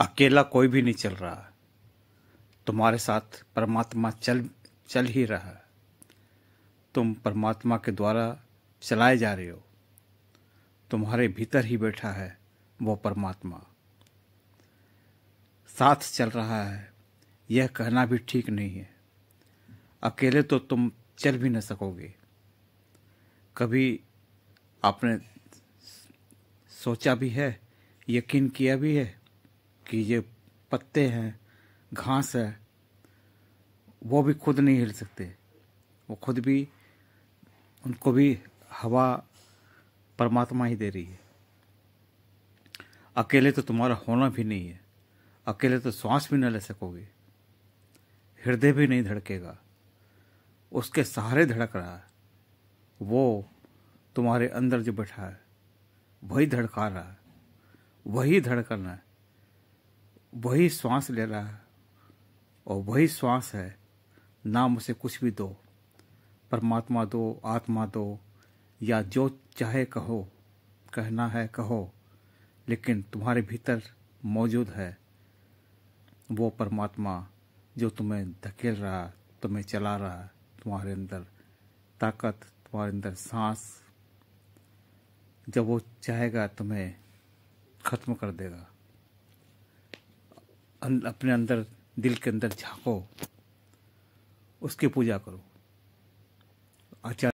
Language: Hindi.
अकेला कोई भी नहीं चल रहा तुम्हारे साथ परमात्मा चल चल ही रहा है तुम परमात्मा के द्वारा चलाए जा रहे हो तुम्हारे भीतर ही बैठा है वो परमात्मा साथ चल रहा है यह कहना भी ठीक नहीं है अकेले तो तुम चल भी न सकोगे कभी आपने सोचा भी है यकीन किया भी है कि ये पत्ते हैं घास है वो भी खुद नहीं हिल सकते वो खुद भी उनको भी हवा परमात्मा ही दे रही है अकेले तो तुम्हारा होना भी नहीं है अकेले तो सांस भी न ले सकोगे हृदय भी नहीं धड़केगा उसके सहारे धड़क रहा है वो तुम्हारे अंदर जो बैठा है वही धड़का रहा है वही धड़कना है वही श्वास ले रहा है और वही श्वास है नाम उसे कुछ भी दो परमात्मा दो आत्मा दो या जो चाहे कहो कहना है कहो लेकिन तुम्हारे भीतर मौजूद है वो परमात्मा जो तुम्हें धकेल रहा तुम्हें चला रहा तुम्हारे अंदर ताकत तुम्हारे अंदर सांस जब वो चाहेगा तुम्हें ख़त्म कर देगा अं- अपने अंदर दिल के अंदर झांको उसकी पूजा करो आचार्य